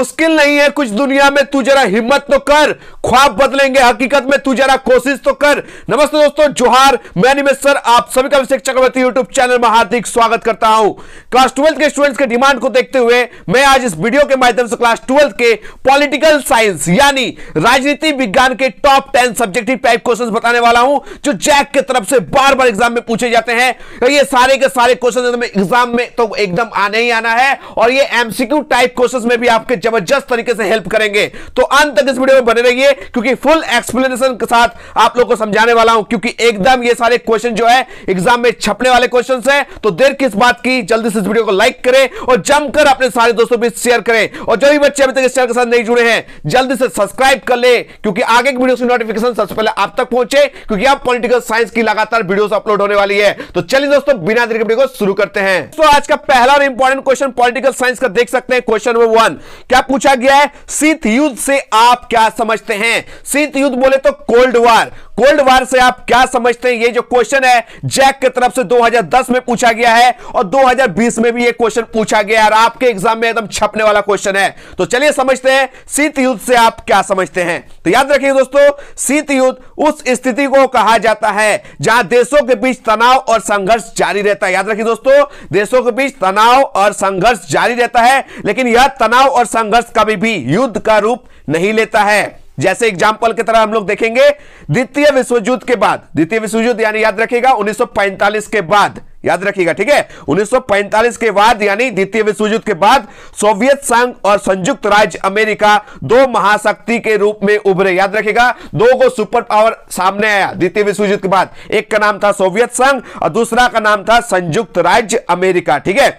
मुश्किल तो नहीं है कुछ दुनिया में तू जरा हिम्मत तो कर ख्वाब बदलेंगे हकीकत में तू जरा कोशिश तो कर नमस्ते दोस्तों जोहार मैं निमेश सर आप सभी का विशेष चक्रवर्ती यूट्यूब चैनल में हार्दिक स्वागत करता हूं क्लास ट्वेल्थ के स्टूडेंट्स के डिमांड को देखते हुए मैं आज इस वीडियो के माध्यम से क्लास ट्वेल्थ के पॉलिटिकल साइंस यानी राजनीति विज्ञान के top ten subjective type question बताने वाला हूं जो जैक की तरफ से बार बार एग्जाम में पूछे जाते हैं तो ये सारे के सारे क्वेश्चन एग्जाम में तो एकदम आने ही आना है और ये एमसीक्यू टाइप क्वेश्चन में भी आपके जबरदस्त तरीके से हेल्प करेंगे तो अंत तक इस वीडियो में बने रहिए क्योंकि फुल एक्सप्लेनेशन के साथ आप लोग को समझाने वाला हूं क्योंकि एकदम ये सारे क्वेश्चन जो है एग्जाम में छपने वाले क्वेश्चन है तो देर किस बात की जल्दी से इस वीडियो को लाइक करें और जमकर अपने सारे दोस्तों भी शेयर करें और जो भी बच्चे अभी तक इस चैनल के साथ नहीं जुड़े हैं जल्दी से सब्सक्राइब कर ले क्योंकि आगे की वीडियो नोटिफिकेशन सबसे पहले आप तक पहुंचे क्योंकि आप पॉलिटिकल साइंस की लगातार वीडियो अपलोड होने वाली है तो चलिए दोस्तों बिना देर के वीडियो को शुरू करते हैं तो आज का पहला और इंपॉर्टेंट क्वेश्चन पॉलिटिकल साइंस का देख सकते हैं क्वेश्चन नंबर वन क्या क्या पूछा गया है शीत युद्ध से आप क्या समझते हैं शीत युद्ध बोले तो कोल्ड वार कोल्ड वार से आप क्या समझते हैं ये जो क्वेश्चन है जैक की तरफ से 2010 में पूछा गया है और 2020 में भी ये क्वेश्चन पूछा गया है और आपके एग्जाम में एकदम छपने वाला क्वेश्चन है तो चलिए समझते हैं शीत युद्ध से आप क्या समझते हैं तो याद रखिए दोस्तों शीत युद्ध उस स्थिति को कहा जाता है जहां देशों के बीच तनाव और संघर्ष जारी रहता है याद रखिए दोस्तों देशों के बीच तनाव और संघर्ष जारी रहता है लेकिन यह तनाव और संघर्ष कभी भी युद्ध का रूप नहीं लेता है जैसे एग्जाम्पल की तरह हम लोग देखेंगे द्वितीय विश्व युद्ध के बाद द्वितीय विश्व युद्ध यानी याद रखिएगा 1945 के बाद याद रखिएगा ठीक है 1945 के बाद यानी द्वितीय विश्व युद्ध के बाद सोवियत संघ और संयुक्त राज्य अमेरिका दो महाशक्ति के रूप में उभरे याद रखिएगा दो को सुपर पावर सामने आया द्वितीय विश्व युद्ध के बाद एक का नाम था सोवियत संघ और दूसरा का नाम था संयुक्त राज्य अमेरिका ठीक है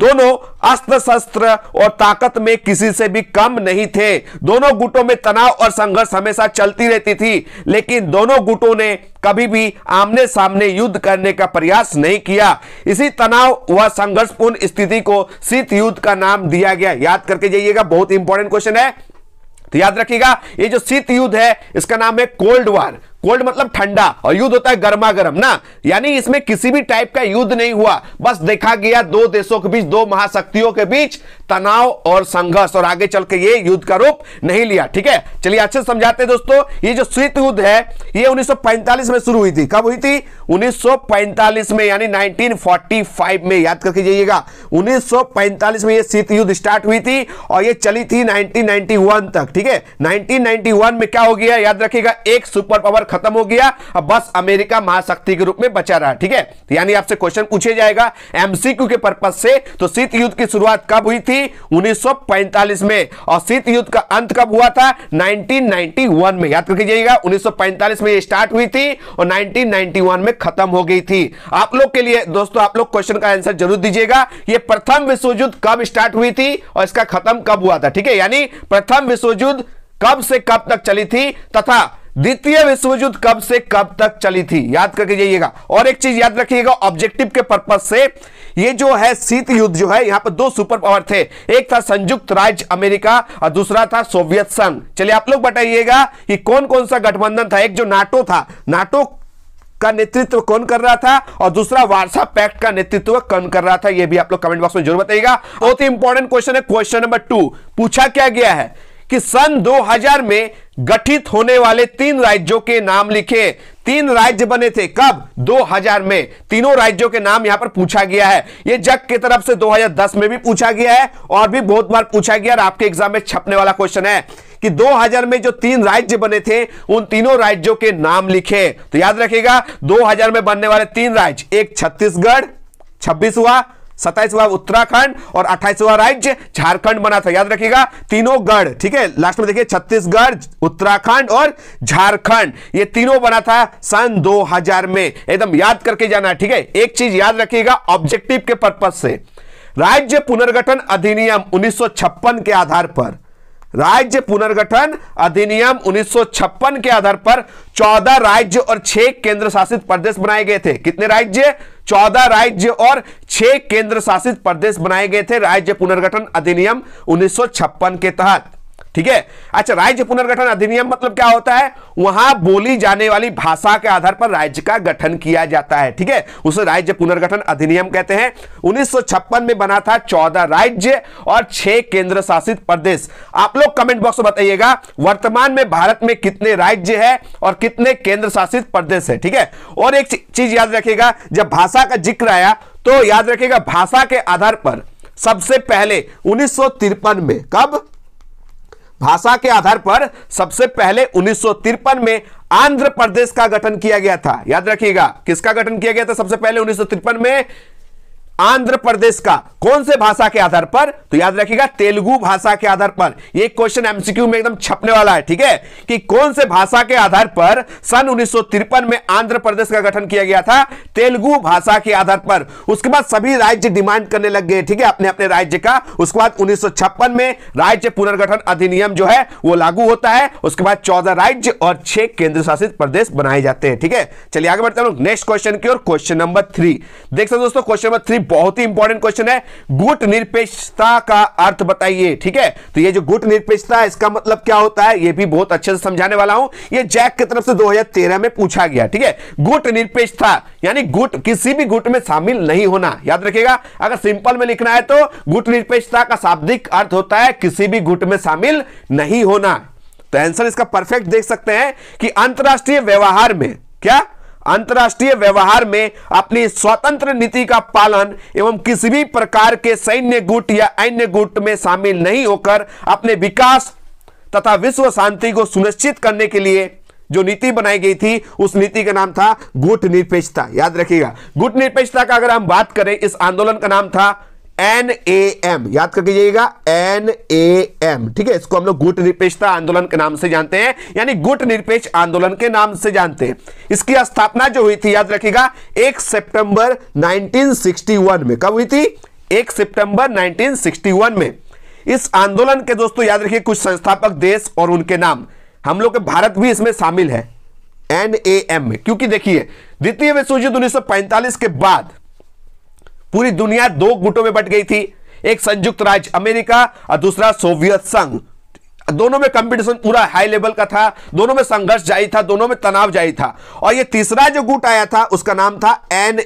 दोनों अस्त्र शस्त्र और ताकत में किसी से भी कम नहीं थे दोनों गुटों में तनाव और संघर्ष हमेशा चलती रहती थी लेकिन दोनों गुटों ने कभी भी आमने सामने युद्ध करने का प्रयास नहीं किया इसी तनाव व संघर्षपूर्ण स्थिति को शीत युद्ध का नाम दिया गया याद करके जाइएगा बहुत इंपॉर्टेंट क्वेश्चन है तो याद रखिएगा ये जो शीत युद्ध है इसका नाम है कोल्ड वार कोल्ड मतलब ठंडा और युद्ध होता है गर्मा गर्म ना यानी इसमें किसी भी टाइप का युद्ध नहीं हुआ बस देखा गया दो देशों के बीच दो महाशक्तियों के बीच तनाव और संघर्ष और आगे चल के ये युद्ध का रूप नहीं लिया ठीक है चलिए अच्छे से समझाते हैं दोस्तों ये जो शीत युद्ध है ये 1945 में शुरू हुई थी कब हुई थी 1945 में यानी 1945 में याद करके जाइएगा 1945 में ये शीत युद्ध स्टार्ट हुई थी और ये चली थी 1991 तक ठीक है 1991 में क्या हो गया याद रखिएगा एक सुपर पावर खत्म हो गया अब बस अमेरिका महाशक्ति के रूप में बचा रहा ठीक है यानी आपसे क्वेश्चन पूछे जाएगा एमसीक्यू के पर्पज से तो शीत युद्ध की शुरुआत कब हुई थी थी 1945 में और शीत युद्ध का अंत कब हुआ था 1991 में याद करके जाइएगा 1945 में ये स्टार्ट हुई थी और 1991 में खत्म हो गई थी आप लोग के लिए दोस्तों आप लोग क्वेश्चन का आंसर जरूर दीजिएगा ये प्रथम विश्व युद्ध कब स्टार्ट हुई थी और इसका खत्म कब हुआ था ठीक है यानी प्रथम विश्व युद्ध कब से कब तक चली थी तथा द्वितीय विश्व युद्ध कब से कब तक चली थी याद करके जाइएगा और एक चीज याद रखिएगा ऑब्जेक्टिव के पर्पज से ये जो है शीत युद्ध जो है यहां पर दो सुपर पावर थे एक था संयुक्त राज्य अमेरिका और दूसरा था सोवियत संघ चलिए आप लोग बताइएगा कि कौन कौन सा गठबंधन था एक जो नाटो था नाटो का नेतृत्व कौन कर रहा था और दूसरा वार्सा पैक्ट का नेतृत्व कौन कर रहा था यह भी आप लोग कमेंट बॉक्स में जरूर बताइएगा बहुत ही इंपॉर्टेंट क्वेश्चन है क्वेश्चन नंबर टू पूछा क्या गया है कि सन 2000 में गठित होने वाले तीन राज्यों के नाम लिखे तीन राज्य बने थे कब 2000 में तीनों राज्यों के नाम यहां पर पूछा गया है यह जग की तरफ से 2010 में भी पूछा गया है और भी बहुत बार पूछा गया और आपके एग्जाम में छपने वाला क्वेश्चन है कि 2000 में जो तीन राज्य बने थे उन तीनों राज्यों के नाम लिखे तो याद रखेगा दो में बनने वाले तीन राज्य एक छत्तीसगढ़ छब्बीस हुआ सताइसवा उत्तराखंड और अट्ठाईसवा राज्य झारखंड बना था याद रखिएगा तीनों गढ़ ठीक है लास्ट में देखिए छत्तीसगढ़ उत्तराखंड और झारखंड ये तीनों बना था सन 2000 में एकदम याद करके जाना ठीक है एक चीज याद रखिएगा ऑब्जेक्टिव के पर्पज से राज्य पुनर्गठन अधिनियम उन्नीस के आधार पर राज्य पुनर्गठन अधिनियम 1956 के आधार पर 14 राज्य और 6 केंद्र शासित प्रदेश बनाए गए थे कितने राज्य 14 राज्य और 6 केंद्र शासित प्रदेश बनाए गए थे राज्य पुनर्गठन अधिनियम 1956 के तहत ठीक है अच्छा राज्य पुनर्गठन अधिनियम मतलब क्या होता है वहां बोली जाने वाली भाषा के आधार पर राज्य का गठन किया जाता है ठीक है उसे राज्य पुनर्गठन अधिनियम कहते हैं उन्नीस में बना था चौदह राज्य और छह केंद्र शासित प्रदेश आप लोग कमेंट बॉक्स में बताइएगा वर्तमान में भारत में कितने राज्य है और कितने केंद्र शासित प्रदेश है ठीक है और एक चीज याद रखेगा जब भाषा का जिक्र आया तो याद रखेगा भाषा के आधार पर सबसे पहले उन्नीस में कब भाषा के आधार पर सबसे पहले उन्नीस में आंध्र प्रदेश का गठन किया गया था याद रखिएगा किसका गठन किया गया था सबसे पहले उन्नीस में आंध्र प्रदेश का कौन से भाषा के आधार पर तो याद रखिएगा तेलुगु भाषा के आधार पर ये क्वेश्चन एमसीक्यू में एकदम छपने वाला है ठीक है कि कौन से भाषा के आधार पर सन उन्नीस में आंध्र प्रदेश का गठन किया गया था तेलुगु भाषा के आधार पर उसके बाद सभी राज्य डिमांड करने लग गए ठीक है अपने अपने राज्य का उसके बाद उन्नीस में राज्य पुनर्गठन अधिनियम जो है वो लागू होता है उसके बाद चौदह राज्य और छह केंद्र शासित प्रदेश बनाए जाते हैं ठीक है चलिए आगे बढ़ते हैं नेक्स्ट क्वेश्चन की और क्वेश्चन नंबर थ्री देख सकते दोस्तों क्वेश्चन नंबर थ्री बहुत ही इंपॉर्टेंट क्वेश्चन है गुट निरपेक्षता का अर्थ बताइए ठीक है तो ये जो गुट निरपेक्षता है इसका मतलब क्या होता है ये भी बहुत अच्छे से समझाने वाला हूं ये जैक की तरफ से 2013 में पूछा गया ठीक है गुट निरपेक्षता यानी गुट किसी भी गुट में शामिल नहीं होना याद रखेगा अगर सिंपल में लिखना है तो गुट निरपेक्षता का शाब्दिक अर्थ होता है किसी भी गुट में शामिल नहीं होना तो आंसर इसका परफेक्ट देख सकते हैं कि अंतरराष्ट्रीय व्यवहार में क्या अंतर्राष्ट्रीय व्यवहार में अपनी स्वतंत्र नीति का पालन एवं किसी भी प्रकार के सैन्य गुट या अन्य गुट में शामिल नहीं होकर अपने विकास तथा विश्व शांति को सुनिश्चित करने के लिए जो नीति बनाई गई थी उस नीति का नाम था गुट निरपेक्षता याद रखिएगा गुट निरपेक्षता का अगर हम बात करें इस आंदोलन का नाम था एन ए एम याद करके जाइएगा एन ए एम ठीक है इसको हम लोग गुट निरपेक्षता आंदोलन के नाम से जानते हैं यानी गुट निरपेक्ष आंदोलन के नाम से जानते हैं इसकी स्थापना जो हुई थी याद रखिएगा एक सितंबर 1961 में कब हुई थी एक सितंबर 1961 में इस आंदोलन के दोस्तों याद रखिए कुछ संस्थापक देश और उनके नाम हम लोग भारत भी इसमें शामिल है एन ए एम में क्योंकि देखिए द्वितीय विश्व युद्ध उन्नीस के बाद पूरी दुनिया दो गुटों में बट गई थी एक संयुक्त राज्य अमेरिका और दूसरा सोवियत संघ दोनों में कंपटीशन पूरा हाई लेवल का था दोनों में संघर्ष जारी था दोनों में तनाव जारी था और ये तीसरा जो गुट आया था उसका नाम था एन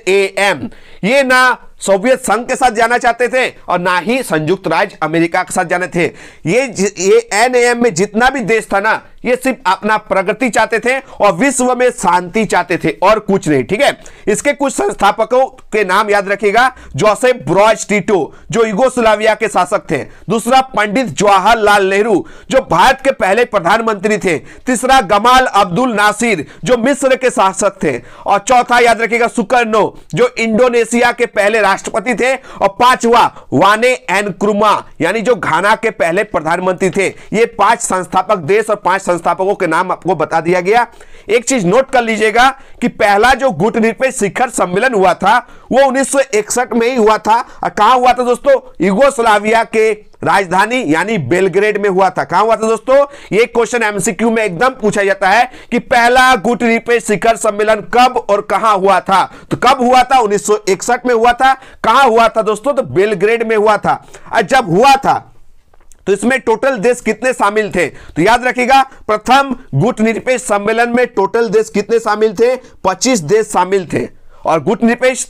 ये ना सोवियत संघ के साथ जाना चाहते थे और ना ही संयुक्त राज्य अमेरिका के साथ जाने थे ये ये एन में जितना भी देश था ना ये सिर्फ अपना प्रगति चाहते थे और विश्व में शांति चाहते थे और कुछ नहीं ठीक है इसके कुछ संस्थापकों के नाम याद रखिएगा जोसेफ ब्रॉज टीटो जो युगोस्लाविया के शासक थे दूसरा पंडित जवाहरलाल नेहरू जो भारत के पहले प्रधानमंत्री थे तीसरा गमाल अब्दुल नासिर जो मिस्र के शासक थे और चौथा याद रखिएगा सुकर्णो जो इंडोनेशिया के पहले राष्ट्रपति थे और पांचवा वाने एनक्रुमा यानी जो घाना के पहले प्रधानमंत्री थे ये पांच संस्थापक देश और पांच संस्थापकों के नाम आपको बता दिया गया एक चीज नोट कर लीजिएगा कि पहला जो गुट निरपेक्ष शिखर सम्मेलन हुआ था वो 1961 में ही हुआ था और कहा हुआ था दोस्तों युगोस्लाविया के राजधानी यानी बेलग्रेड में हुआ था कहा हुआ था दोस्तों ये क्वेश्चन एमसीक्यू में एकदम पूछा जाता है कि पहला गुट निरपेक्ष शिखर सम्मेलन कब और कहा हुआ था तो कब हुआ था 1961 में हुआ था कहा हुआ था दोस्तों तो बेलग्रेड में हुआ था और जब हुआ था तो इसमें टोटल देश कितने शामिल थे तो याद रखिएगा प्रथम गुट निरपेक्ष सम्मेलन में टोटल देश कितने शामिल थे 25 देश शामिल थे और गुट निरपेक्ष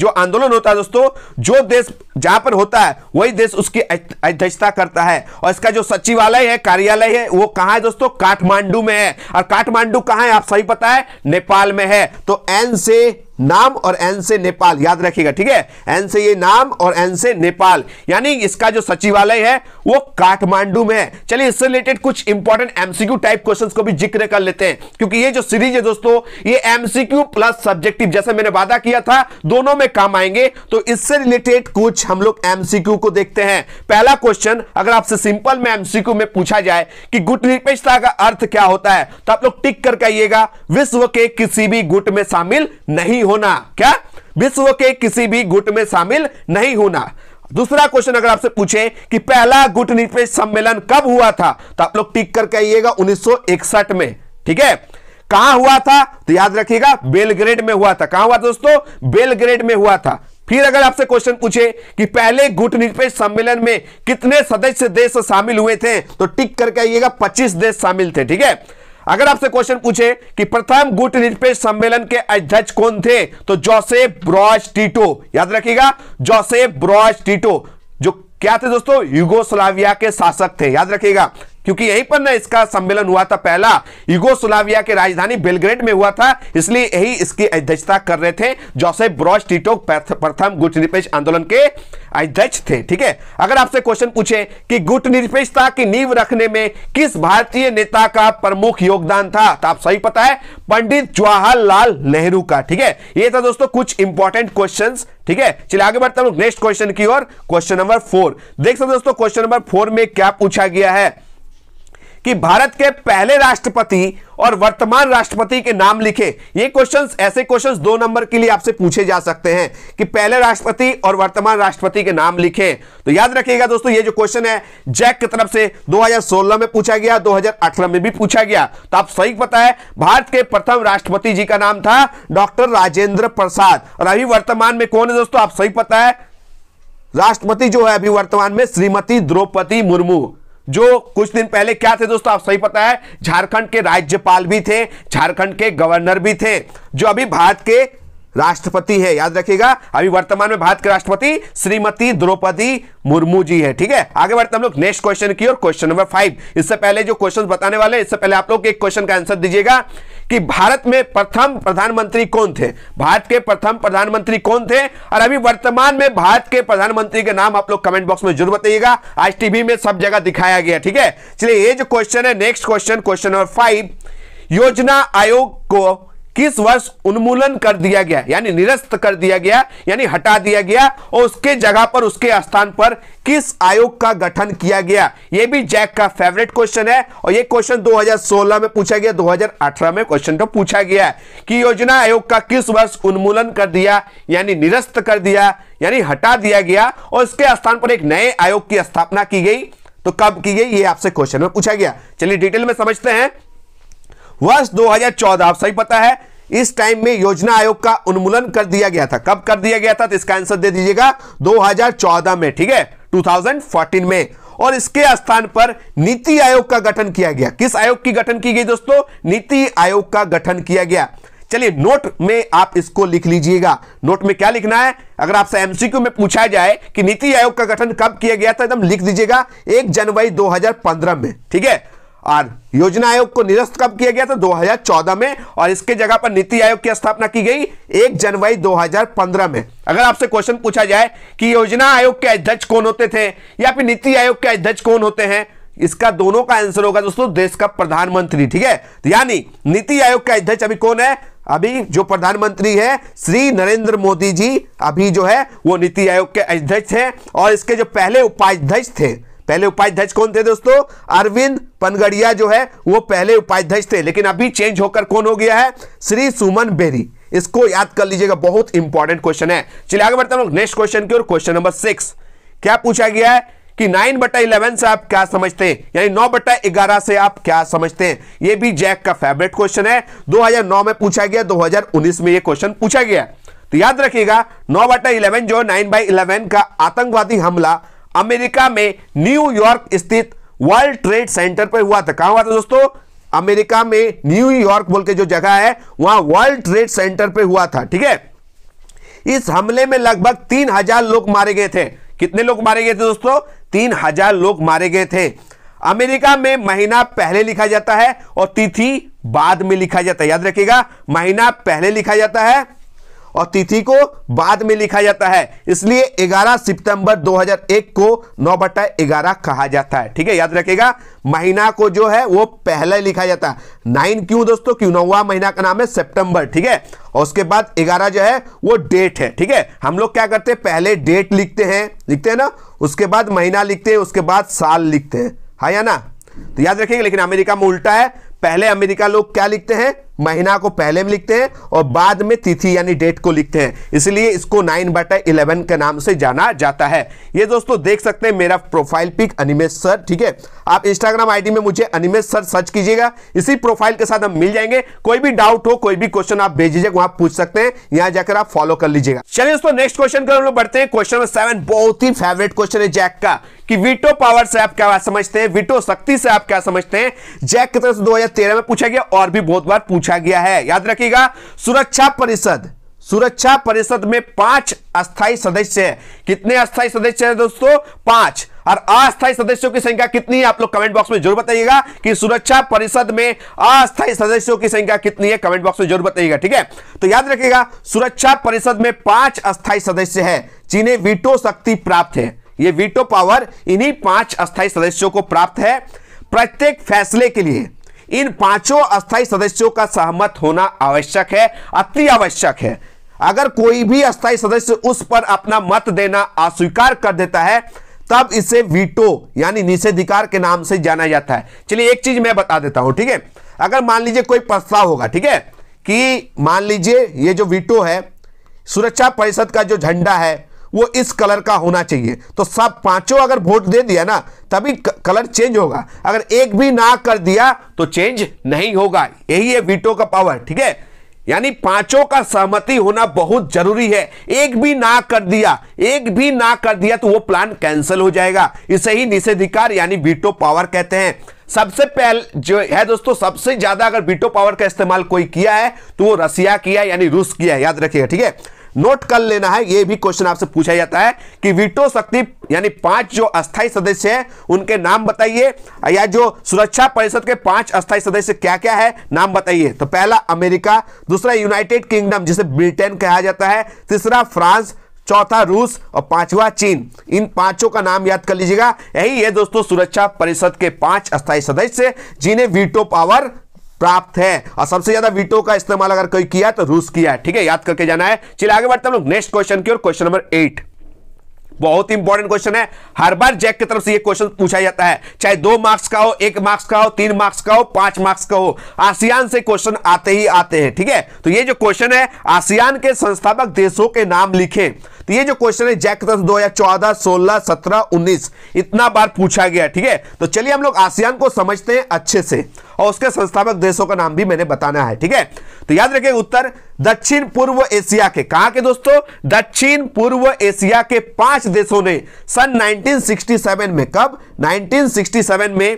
जो आंदोलन होता है दोस्तों जो देश जहां पर होता है वही देश उसकी अध्यक्षता करता है और इसका जो सचिवालय है कार्यालय है वो कहां है दोस्तों काठमांडू में है और काठमांडू कहां है आप सही पता है नेपाल में है तो एन से नाम और एन से नेपाल याद रखिएगा ठीक है एन से ये नाम और एन से नेपाल यानी इसका जो सचिवालय है वो काठमांडू में है चलिए इससे रिलेटेड कुछ इंपॉर्टेंट एमसीक्यू टाइप क्वेश्चंस को भी जिक्र कर लेते हैं क्योंकि ये जो सीरीज है दोस्तों ये एमसीक्यू प्लस सब्जेक्टिव जैसे मैंने वादा किया था दोनों में काम आएंगे तो इससे रिलेटेड कुछ हम लोग एमसीक्यू को देखते हैं पहला क्वेश्चन अगर आपसे सिंपल में एमसीक्यू में पूछा जाए कि गुट निरपेक्षता का अर्थ क्या होता है तो आप लोग टिक कर कहिएगा विश्व के किसी भी गुट में शामिल नहीं होना क्या विश्व के किसी भी गुट में शामिल नहीं होना दूसरा क्वेश्चन अगर आपसे पूछे कि पहला गुट निरपेक्ष सम्मेलन कब हुआ था तो आप लोग टिक करके आइएगा 1961 में ठीक है कहां हुआ था तो याद रखिएगा बेलग्रेड में हुआ था कहां हुआ था दोस्तों बेलग्रेड में हुआ था फिर अगर आपसे क्वेश्चन पूछे कि पहले गुट निरपेक्ष सम्मेलन में कितने सदस्य देश शामिल हुए थे तो टिक करके आइएगा 25 देश शामिल थे ठीक है अगर आपसे क्वेश्चन पूछे कि प्रथम गुट निरपेक्ष सम्मेलन के अध्यक्ष कौन थे तो जोसेफ ब्रॉज टीटो याद रखिएगा जोसेफ ब्रॉज टीटो जो क्या थे दोस्तों युगोस्लाविया के शासक थे याद रखिएगा क्योंकि यहीं पर ना इसका सम्मेलन हुआ था पहला युगोस्लाविया के राजधानी बेलग्रेड में हुआ था इसलिए यही इसकी अध्यक्षता कर रहे थे जोसेफ ब्रॉज टीटो प्रथम गुट आंदोलन के अध्यक्ष थे ठीक है अगर आपसे क्वेश्चन पूछे कि गुट निरपेक्षता की नींव रखने में किस भारतीय नेता का प्रमुख योगदान था तो आप सही पता है पंडित जवाहरलाल नेहरू का ठीक है ये था दोस्तों कुछ इंपॉर्टेंट क्वेश्चन ठीक है चलिए आगे बढ़ते हम नेक्स्ट क्वेश्चन की ओर क्वेश्चन नंबर फोर देख सकते दोस्तों क्वेश्चन नंबर फोर में क्या पूछा गया है कि भारत के पहले राष्ट्रपति और वर्तमान राष्ट्रपति के नाम लिखे ये क्वेश्चंस ऐसे क्वेश्चंस दो नंबर के लिए आपसे पूछे जा सकते हैं कि पहले राष्ट्रपति और वर्तमान राष्ट्रपति के नाम लिखे तो याद रखिएगा दोस्तों ये जो क्वेश्चन है जैक की तरफ से 2016 में पूछा गया 2018 में भी पूछा गया तो आप सही पता है भारत के प्रथम राष्ट्रपति जी का नाम था डॉक्टर राजेंद्र प्रसाद और अभी वर्तमान में कौन है दोस्तों आप सही पता है राष्ट्रपति जो है अभी वर्तमान में श्रीमती द्रौपदी मुर्मू जो कुछ दिन पहले क्या थे दोस्तों आप सही पता है झारखंड के राज्यपाल भी थे झारखंड के गवर्नर भी थे जो अभी भारत के राष्ट्रपति है याद रखिएगा अभी वर्तमान में भारत के राष्ट्रपति श्रीमती द्रौपदी मुर्मू जी है ठीक है आगे बढ़ते हम लोग नेक्स्ट क्वेश्चन की और क्वेश्चन नंबर फाइव इससे पहले जो क्वेश्चन बताने वाले इससे पहले आप लोग एक क्वेश्चन का आंसर दीजिएगा कि भारत में प्रथम प्रधानमंत्री कौन थे भारत के प्रथम प्रधानमंत्री कौन थे और अभी वर्तमान में भारत के प्रधानमंत्री के नाम आप लोग कमेंट बॉक्स में जरूर बताइएगा आज टीवी में सब जगह दिखाया गया ठीक है चलिए ये जो क्वेश्चन है next question question number five योजना आयोग को किस वर्ष उन्मूलन कर दिया गया यानी निरस्त कर दिया गया यानी हटा दिया गया और उसके जगह पर उसके स्थान पर किस आयोग का गठन किया गया यह भी जैक का फेवरेट क्वेश्चन है और यह क्वेश्चन 2016 में पूछा गया 2018 में क्वेश्चन तो पूछा गया कि योजना आयोग का किस वर्ष उन्मूलन कर दिया यानी निरस्त कर दिया यानी हटा दिया गया और उसके स्थान पर एक नए आयोग की स्थापना की गई तो कब की गई ये आपसे क्वेश्चन में पूछा गया चलिए डिटेल में समझते हैं वर्ष 2014 आप सही पता है इस टाइम में योजना आयोग का उन्मूलन कर दिया गया था कब कर दिया गया था तो इसका आंसर दे दीजिएगा 2014 में ठीक है 2014 में और इसके स्थान पर नीति आयोग का गठन किया गया किस आयोग की गठन की गई दोस्तों नीति आयोग का गठन किया गया चलिए नोट में आप इसको लिख लीजिएगा नोट में क्या लिखना है अगर आपसे एमसीक्यू में पूछा जाए कि नीति आयोग का गठन कब किया गया था तो एकदम लिख दीजिएगा एक जनवरी 2015 में ठीक है और योजना आयोग को निरस्त कब किया गया था 2014 में और इसके जगह पर नीति आयोग की स्थापना की गई 1 जनवरी 2015 में अगर आपसे क्वेश्चन पूछा जाए कि योजना आयोग के अध्यक्ष कौन होते थे या फिर नीति आयोग के अध्यक्ष कौन होते हैं इसका दोनों का आंसर होगा दोस्तों देश का प्रधानमंत्री ठीक है तो यानी नीति आयोग का अध्यक्ष अभी कौन है अभी जो प्रधानमंत्री है श्री नरेंद्र मोदी जी अभी जो है वो नीति आयोग के अध्यक्ष हैं और इसके जो पहले उपाध्यक्ष थे पहले उपाध्यक्ष कौन थे दोस्तों अरविंद पनगड़िया जो है वो पहले उपाध्यक्ष थे लेकिन अभी चेंज होकर कौन हो गया है श्री सुमन बेरी इसको याद कर लीजिएगा बहुत इंपॉर्टेंट क्वेश्चन है चलिए आगे बढ़ते हैं नेक्स्ट क्वेश्चन की ओर क्वेश्चन नंबर सिक्स क्या पूछा गया है कि नाइन बटा इलेवन से आप क्या समझते हैं यानी नौ बटा ग्यारह से आप क्या समझते हैं यह भी जैक का फेवरेट क्वेश्चन है 2009 में पूछा गया 2019 में यह क्वेश्चन पूछा गया तो याद रखिएगा नौ बटा इलेवन जो नाइन बाई इलेवन का आतंकवादी हमला अमेरिका में न्यूयॉर्क स्थित वर्ल्ड ट्रेड सेंटर पर हुआ था कहां हुआ था दोस्तों अमेरिका में न्यूयॉर्क बोल के जो जगह है वहां वर्ल्ड ट्रेड सेंटर पर हुआ था ठीक है इस हमले में लगभग तीन हजार लोग मारे गए थे कितने लोग मारे गए थे दोस्तों तीन हजार लोग मारे गए थे अमेरिका में महीना पहले लिखा जाता है और तिथि बाद में लिखा जाता है याद रखिएगा महीना पहले लिखा जाता है और तिथि को बाद में लिखा जाता है इसलिए 11 सितंबर 2001 को नौ बटा ग्यारह कहा जाता है ठीक है याद रखेगा महीना को जो है वो पहले लिखा जाता है नाइन क्यों दोस्तों क्यों नौवा महीना का नाम है सितंबर ठीक है और उसके बाद ग्यारह जो है वो डेट है ठीक है हम लोग क्या करते हैं पहले डेट लिखते हैं लिखते हैं ना उसके बाद महीना लिखते हैं उसके बाद साल लिखते हैं हाँ या ना तो याद रखेंगे लेकिन अमेरिका में उल्टा है पहले अमेरिका लोग क्या लिखते हैं महीना को पहले में लिखते हैं और बाद में तिथि यानी डेट को लिखते हैं इसलिए इसको नाइन बटा इलेवन के नाम से जाना जाता है ये दोस्तों देख सकते हैं मेरा प्रोफाइल पिक अनिमेश सर ठीक है आप इंस्टाग्राम आईडी में मुझे अनिमेश सर सर्च कीजिएगा इसी प्रोफाइल के साथ हम मिल जाएंगे कोई भी डाउट हो कोई भी क्वेश्चन आप भेजिए वहां पूछ सकते हैं यहां जाकर आप फॉलो कर लीजिएगा चलिए दोस्तों नेक्स्ट क्वेश्चन हम लोग बढ़ते हैं क्वेश्चन नंबर सेवन बहुत ही फेवरेट क्वेश्चन है जैक का कि वीटो पावर से आप क्या समझते हैं वीटो शक्ति से आप क्या समझते हैं जैक की तरफ से तेरह में पूछा गया और भी बहुत बार पूछा पूछा गया है याद रखिएगा सुरक्षा परिषद सुरक्षा परिषद में पांच अस्थाई सदस्य है कितने अस्थाई सदस्य है दोस्तों पांच और अस्थायी सदस्यों की संख्या कितनी है आप लोग कमेंट बॉक्स में जरूर बताइएगा कि सुरक्षा परिषद में अस्थायी सदस्यों की संख्या कितनी है कमेंट बॉक्स में जरूर बताइएगा ठीक है तो याद रखिएगा सुरक्षा परिषद में पांच अस्थायी सदस्य है जिन्हें वीटो शक्ति प्राप्त है ये वीटो पावर इन्हीं पांच अस्थाई सदस्यों को प्राप्त है प्रत्येक फैसले के लिए इन पांचों अस्थायी सदस्यों का सहमत होना आवश्यक है अति आवश्यक है अगर कोई भी अस्थायी सदस्य उस पर अपना मत देना अस्वीकार कर देता है तब इसे वीटो यानी निषेधिकार के नाम से जाना जाता है चलिए एक चीज मैं बता देता हूं ठीक है अगर मान लीजिए कोई प्रस्ताव होगा ठीक है कि मान लीजिए ये जो वीटो है सुरक्षा परिषद का जो झंडा है वो इस कलर का होना चाहिए तो सब पांचों अगर वोट दे दिया ना तभी कलर चेंज होगा अगर एक भी ना कर दिया तो चेंज नहीं होगा यही है वीटो का पावर ठीक है यानी पांचों का सहमति होना बहुत जरूरी है एक भी ना कर दिया एक भी ना कर दिया तो वो प्लान कैंसिल हो जाएगा इसे ही निषेधिकार यानी वीटो पावर कहते हैं सबसे पहले जो है दोस्तों सबसे ज्यादा अगर वीटो पावर का इस्तेमाल कोई किया है तो वो रसिया किया यानी रूस किया है याद रखिएगा ठीक है नोट कर लेना है यह भी क्वेश्चन आपसे पूछा जाता है कि वीटो शक्ति यानी पांच जो अस्थाई सदस्य है उनके नाम बताइए या जो सुरक्षा परिषद के पांच अस्थाई सदस्य क्या क्या है नाम बताइए तो पहला अमेरिका दूसरा यूनाइटेड किंगडम जिसे ब्रिटेन कहा जाता है तीसरा फ्रांस चौथा रूस और पांचवा चीन इन पांचों का नाम याद कर लीजिएगा यही है दोस्तों सुरक्षा परिषद के पांच अस्थायी सदस्य जिन्हें वीटो पावर प्राप्त है और सबसे ज्यादा वीटो का इस्तेमाल अगर कोई किया तो रूस किया है ठीक है याद करके जाना है चलिए आगे बढ़ते हम लोग नेक्स्ट क्वेश्चन की ओर क्वेश्चन नंबर एट बहुत इंपॉर्टेंट क्वेश्चन है हर बार जैक की तरफ से ये क्वेश्चन पूछा जाता है चाहे दो मार्क्स का हो एक मार्क्स का हो तीन मार्क्स का हो पांच मार्क्स का हो आसियान से क्वेश्चन आते ही आते हैं ठीक है तो ये जो क्वेश्चन है आसियान के संस्थापक देशों के नाम लिखें तो ये जो क्वेश्चन है जैक दो हजार चौदह सोलह सत्रह उन्नीस इतना बार पूछा गया ठीक है तो चलिए हम लोग आसियान को समझते हैं अच्छे से और उसके संस्थापक देशों का नाम भी मैंने बताना है ठीक है तो याद रखें उत्तर दक्षिण पूर्व एशिया के कहा के दोस्तों दक्षिण पूर्व एशिया के पांच देशों ने सन 1967 में कब 1967 में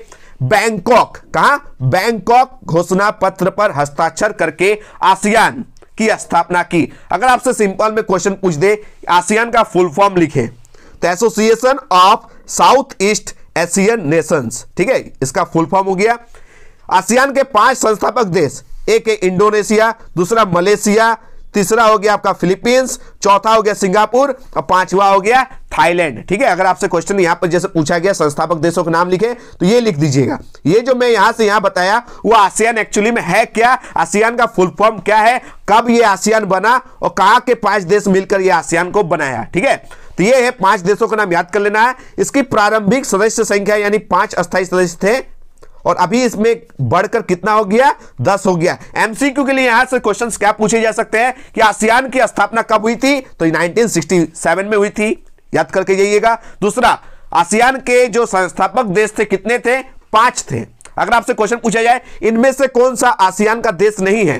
बैंकॉक कहा बैंकॉक घोषणा पत्र पर हस्ताक्षर करके आसियान की स्थापना की अगर आपसे सिंपल में क्वेश्चन पूछ दे आसियान का फुल फॉर्म लिखे तो Association of South East Asian Nations ठीक है इसका फुल फॉर्म हो गया आसियान के पांच संस्थापक देश एक है इंडोनेशिया दूसरा मलेशिया तीसरा हो गया आपका फिलीपींस चौथा हो गया सिंगापुर और पांचवा हो गया थाईलैंड ठीक है अगर आपसे क्वेश्चन यहां पर जैसे पूछा गया संस्थापक देशों के नाम लिखे तो ये लिख दीजिएगा ये जो मैं यहां से यहां बताया वो आसियान एक्चुअली में है क्या आसियान का फुल फॉर्म क्या है कब ये आसियान बना और कहा के पांच देश मिलकर ये आसियान को बनाया ठीक है तो ये है पांच देशों का नाम याद कर लेना है इसकी प्रारंभिक सदस्य संख्या यानी पांच अस्थायी सदस्य थे और अभी इसमें बढ़कर कितना हो गया दस हो गया एमसीक्यू के लिए यहां से क्वेश्चंस क्या पूछे जा सकते हैं कि आसियान की स्थापना कब हुई थी तो 1967 में हुई थी याद करके जाइएगा दूसरा आसियान के जो संस्थापक देश थे कितने थे पांच थे अगर आपसे क्वेश्चन पूछा जाए इनमें से कौन सा आसियान का देश नहीं है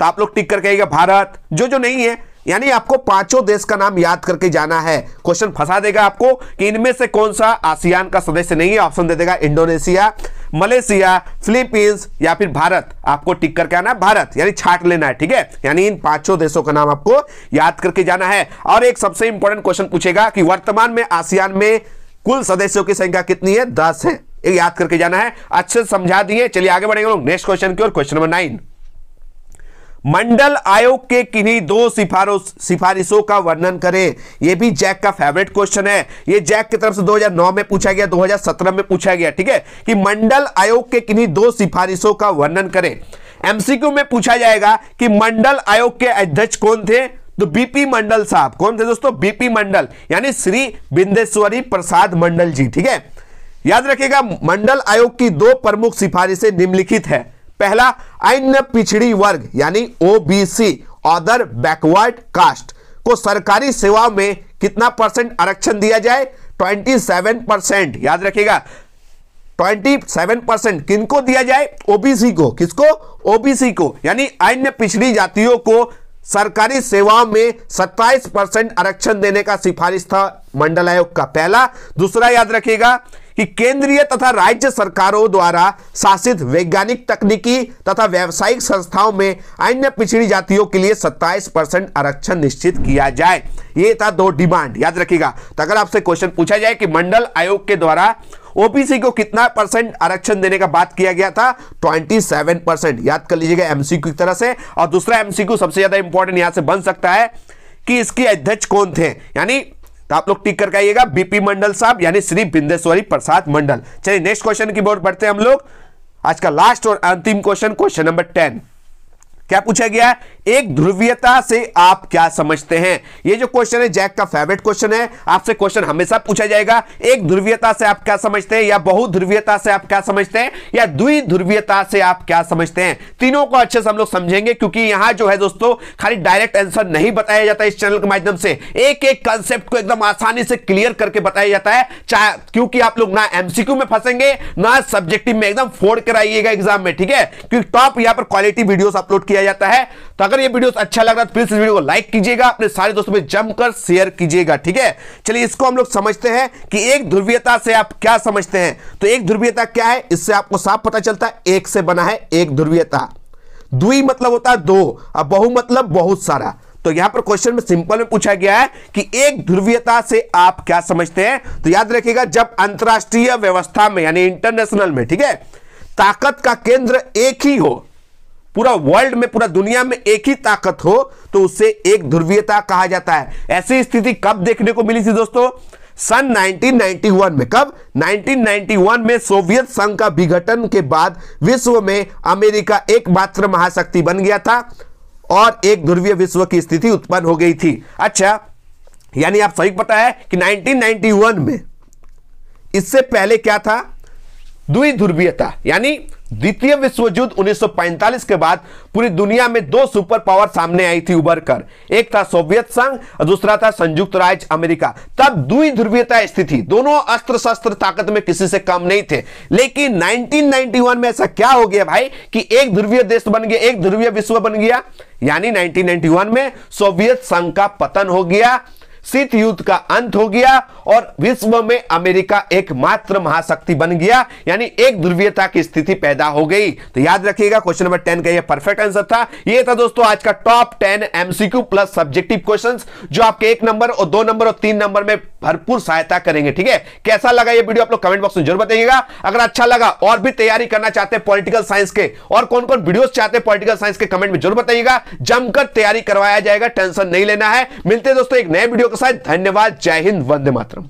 तो आप लोग टिक करके आइएगा भारत जो जो नहीं है यानी आपको पांचों देश का नाम याद करके जाना है क्वेश्चन फंसा देगा आपको कि इनमें से कौन सा आसियान का सदस्य नहीं है ऑप्शन दे देगा इंडोनेशिया मलेशिया फिलीपींस या फिर भारत आपको टिक करके आना भारत यानी छाट लेना है ठीक है यानी इन पांचों देशों का नाम आपको याद करके जाना है और एक सबसे इंपॉर्टेंट क्वेश्चन पूछेगा कि वर्तमान में आसियान में कुल सदस्यों की संख्या कितनी है दस है याद करके जाना है अच्छे से समझा दिए चलिए आगे बढ़ेंगे लोग नेक्स्ट क्वेश्चन की ओर क्वेश्चन नंबर नाइन मंडल आयोग के किन्हीं दो सिफारिशों का वर्णन करें यह भी जैक का फेवरेट क्वेश्चन है यह जैक की तरफ से 2009 में पूछा गया 2017 में पूछा गया ठीक है कि मंडल आयोग के किन्हीं दो सिफारिशों का वर्णन करें एमसीक्यू में पूछा जाएगा कि मंडल आयोग के अध्यक्ष कौन थे तो बीपी मंडल साहब कौन थे दोस्तों बीपी मंडल यानी श्री बिंदेश्वरी प्रसाद मंडल जी ठीक है याद रखिएगा मंडल आयोग की दो प्रमुख सिफारिशें निम्नलिखित है पहला अन्य पिछड़ी वर्ग यानी ओबीसी अदर बैकवर्ड कास्ट को सरकारी सेवा में कितना परसेंट आरक्षण दिया जाए 27 परसेंट याद रखिएगा 27 परसेंट किनको दिया जाए ओबीसी को किसको ओबीसी को यानी अन्य पिछड़ी जातियों को सरकारी सेवाओं में 27 परसेंट आरक्षण देने का सिफारिश था मंडल आयोग का पहला दूसरा याद रखिएगा कि केंद्रीय तथा राज्य सरकारों द्वारा शासित वैज्ञानिक तकनीकी तथा व्यावसायिक संस्थाओं में अन्य पिछड़ी जातियों के लिए 27 परसेंट आरक्षण निश्चित किया जाए ये था दो डिमांड याद रखिएगा तो अगर आपसे क्वेश्चन पूछा जाए कि मंडल आयोग के द्वारा ओबीसी को कितना परसेंट आरक्षण देने का बात किया गया था 27 परसेंट याद कर लीजिएगा एमसीक्यू की तरह से और दूसरा एमसीक्यू सबसे ज्यादा इंपॉर्टेंट यहां से बन सकता है कि इसके अध्यक्ष कौन थे यानी तो आप लोग टिक करके आइएगा बीपी मंडल साहब यानी श्री बिंदेश्वरी प्रसाद मंडल चलिए नेक्स्ट क्वेश्चन की बोर्ड पढ़ते हैं हम लोग आज का लास्ट और अंतिम क्वेश्चन क्वेश्चन नंबर टेन क्या पूछा गया एक ध्रुवीयता से आप क्या समझते हैं ये जो क्वेश्चन है जैक का फेवरेट क्वेश्चन है आपसे क्वेश्चन हमेशा पूछा जाएगा एक ध्रुवीयता से आप क्या समझते हैं या ध्रुवीयता से आप क्या समझते हैं या ध्रुवीयता से आप क्या समझते हैं तीनों को अच्छे से हम लोग समझेंगे क्योंकि यहां जो है दोस्तों खाली डायरेक्ट आंसर नहीं बताया जाता इस चैनल के माध्यम से एक एक कंसेप्ट को एकदम आसानी से क्लियर करके बताया जाता है चाहे क्योंकि आप लोग ना एमसीक्यू में फंसेंगे ना सब्जेक्टिव में एकदम फोड़ कर आइएगा एग्जाम में ठीक है क्योंकि टॉप यहां पर क्वालिटी वीडियो अपलोड किया किया जाता है तो अगर ये वीडियो अच्छा लग रहा है तो प्लीज इस वीडियो को लाइक कीजिएगा अपने सारे दोस्तों में जमकर शेयर कीजिएगा ठीक है चलिए इसको हम लोग समझते हैं कि एक ध्रुवीयता से आप क्या समझते हैं तो एक ध्रुवीयता क्या है इससे आपको साफ पता चलता है एक से बना है एक ध्रुवीयता दुई मतलब होता है दो और बहु मतलब बहुत सारा तो यहां पर क्वेश्चन में सिंपल में पूछा गया है कि एक ध्रुवीयता से आप क्या समझते हैं तो याद रखिएगा जब अंतरराष्ट्रीय व्यवस्था में यानी इंटरनेशनल में ठीक है ताकत का केंद्र एक ही हो पूरा वर्ल्ड में पूरा दुनिया में एक ही ताकत हो तो उसे एक ध्रुवीयता कहा जाता है ऐसी स्थिति कब देखने को मिली थी दोस्तों सन 1991 में कब 1991 में सोवियत संघ का विघटन के बाद विश्व में अमेरिका एकमात्र महाशक्ति बन गया था और एक ध्रुवीय विश्व की स्थिति उत्पन्न हो गई थी अच्छा यानी आप सही पता है कि 1991 में इससे पहले क्या था ध्रुवीयता यानी द्वितीय विश्व युद्ध 1945 के बाद पूरी दुनिया में दो सुपर पावर सामने आई थी उभर कर एक था सोवियत संघ और दूसरा था संयुक्त राज्य अमेरिका तब दुई ध्रुवीयता स्थिति दोनों अस्त्र शस्त्र ताकत में किसी से कम नहीं थे लेकिन 1991 में ऐसा क्या हो गया भाई कि एक ध्रुवीय देश बन गया एक ध्रुवीय विश्व बन गया यानी 1991 में सोवियत संघ का पतन हो गया शीत युद्ध का अंत हो गया और विश्व में अमेरिका एकमात्र महाशक्ति बन गया यानी एक ध्रुवीयता की स्थिति पैदा हो गई तो याद रखिएगा क्वेश्चन नंबर टेन का यह परफेक्ट आंसर था यह था दोस्तों आज का top ten MCQ plus subjective question जो आपके एक नंबर और दो नंबर और तीन नंबर में भरपूर सहायता करेंगे ठीक है कैसा लगा ये वीडियो आप लोग कमेंट बॉक्स में जरूर बताइएगा अगर अच्छा लगा और भी तैयारी करना चाहते हैं पॉलिटिकल साइंस के और कौन कौन वीडियोस चाहते हैं पॉलिटिकल साइंस के कमेंट में जरूर बताइएगा जमकर तैयारी करवाया जाएगा टेंशन नहीं लेना है मिलते दोस्तों एक नए वीडियो के साथ धन्यवाद जय हिंद वंदे मातरम